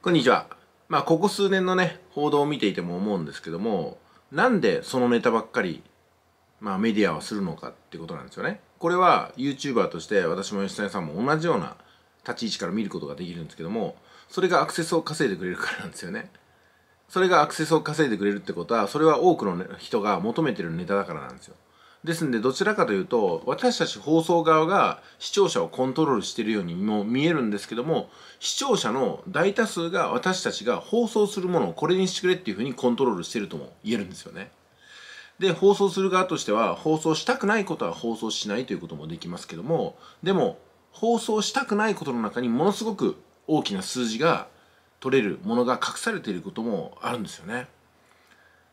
こんにちは。まあ、ここ数年のね、報道を見ていても思うんですけども、なんでそのネタばっかり、まあ、メディアはするのかってことなんですよね。これは YouTuber として私も吉谷さんも同じような立ち位置から見ることができるんですけども、それがアクセスを稼いでくれるからなんですよね。それがアクセスを稼いでくれるってことは、それは多くの人が求めてるネタだからなんですよ。ですんでどちらかというと私たち放送側が視聴者をコントロールしているようにも見えるんですけども視聴者の大多数が私たちが放送するものをこれにしてくれっていうふうにコントロールしてるとも言えるんですよね。で放送する側としては放送したくないことは放送しないということもできますけどもでも放送したくないことの中にものすごく大きな数字が取れるものが隠されていることもあるんですよね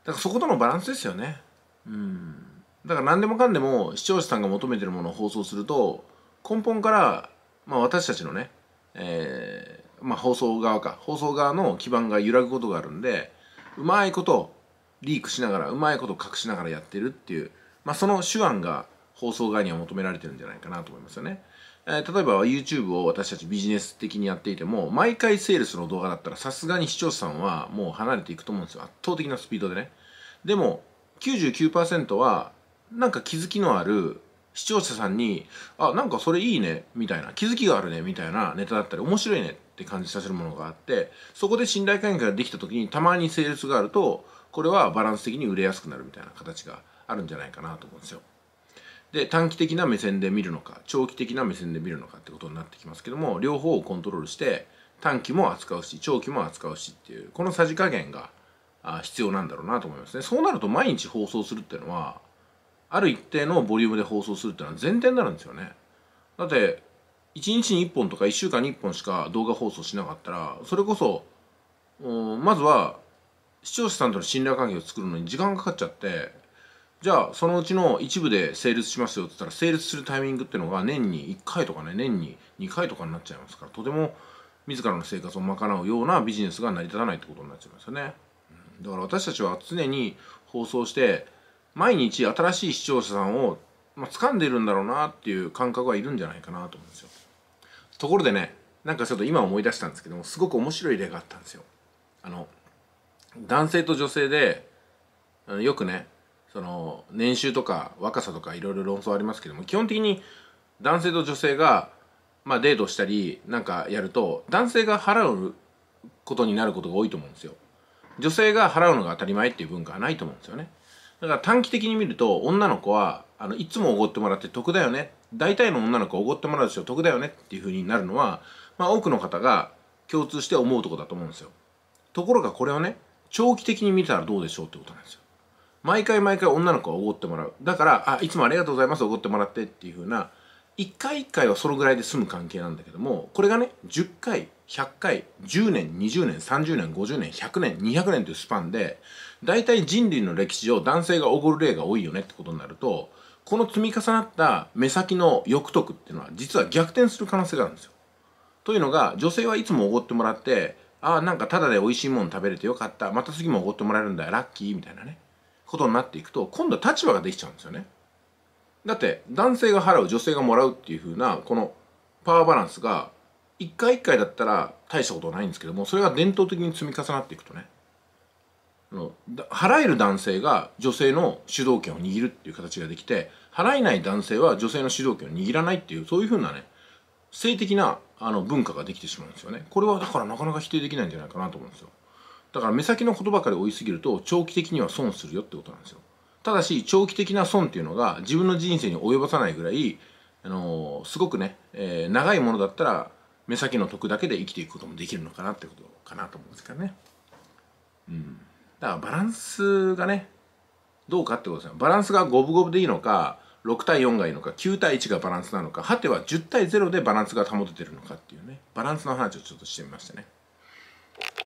だからそことのバランスですよねうんだから何でもかんでも視聴者さんが求めてるものを放送すると根本から、まあ、私たちのね、えー、まあ、放送側か放送側の基盤が揺らぐことがあるんでうまいことリークしながらうまいこと隠しながらやってるっていう、まあ、その手腕が放送側には求められてるんじゃないかなと思いますよね。えー、例えば YouTube を私たちビジネス的にやっていても毎回セールスの動画だったらさすがに視聴者さんはもう離れていくと思うんですよ圧倒的なスピードでねでも99%はなんか気づきのある視聴者さんに「あなんかそれいいね」みたいな「気づきがあるね」みたいなネタだったり面白いねって感じさせるものがあってそこで信頼関係ができた時にたまに性別があるとこれはバランス的に売れやすくなるみたいな形があるんじゃないかなと思うんですよ。で短期的な目線で見るのか長期的な目線で見るのかってことになってきますけども両方をコントロールして短期も扱うし長期も扱うしっていうこのさじ加減が必要なんだろうなと思いますねそうなると毎日放送するっていうのはある一定のボリュームで放送するっていうのは前提になるんですよねだって1日に1本とか1週間に1本しか動画放送しなかったらそれこそまずは視聴者さんとの信頼関係を作るのに時間がかかっちゃってじゃあそのうちの一部で成立しますよって言ったら成立するタイミングっていうのが年に1回とかね年に2回とかになっちゃいますからとても自らの生活を賄うようなビジネスが成り立たないってことになっちゃいますよね。だから私たちは常に放送して毎日新しい視聴者さんを、まあ、掴んでるんだろうなっていう感覚はいるんじゃないかなと思うんですよところでねなんかちょっと今思い出したんですけどもすごく面白い例があったんですよあの男性と女性でよくねその年収とか若さとかいろいろ論争ありますけども基本的に男性と女性が、まあ、デートしたりなんかやると男性が払うことになることが多いと思うんですよ女性が払うのが当たり前っていう文化はないと思うんですよねだから短期的に見ると女の子はあのいつもおごってもらって得だよね大体の女の子はおごってもらうでしょ得だよねっていう風になるのは、まあ、多くの方が共通して思うとこだと思うんですよところがこれをね長期的に見たらどうでしょうってことなんですよ毎回毎回女の子はおごってもらうだからあいつもありがとうございますおごってもらってっていう風な一回一回はそのぐらいで済む関係なんだけどもこれがね10回100回10年20年30年50年100年200年というスパンで大体人類の歴史上男性がおごる例が多いよねってことになるとこの積み重なった目先の欲得っていうのは実は逆転する可能性があるんですよ。というのが女性はいつもおごってもらってああなんかタダで美味しいもの食べれてよかったまた次もおごってもらえるんだよラッキーみたいなねことになっていくと今度は立場ができちゃうんですよね。だって男性が払う女性がもらうっていうふうなこのパワーバランスが一回一回だったら大したことはないんですけどもそれが伝統的に積み重なっていくとね払える男性が女性の主導権を握るっていう形ができて払えない男性は女性の主導権を握らないっていうそういうふうなね性的なあの文化ができてしまうんですよねこれはだからなかなか否定できないんじゃないかなと思うんですよだから目先のことばかり追いすぎると長期的には損するよってことなんですよただし長期的な損っていうのが自分の人生に及ばさないぐらいあのー、すごくね、えー、長いものだったら目先の得だけで生きていくこともできるのかなってことかなと思うんですけどね。うん。だからバランスがね、どうかってことですよ。バランスが五分五分でいいのか、6対4がいいのか、9対1がバランスなのか、果ては10対0でバランスが保ててるのかっていうね、バランスの話をちょっとしてみましたね。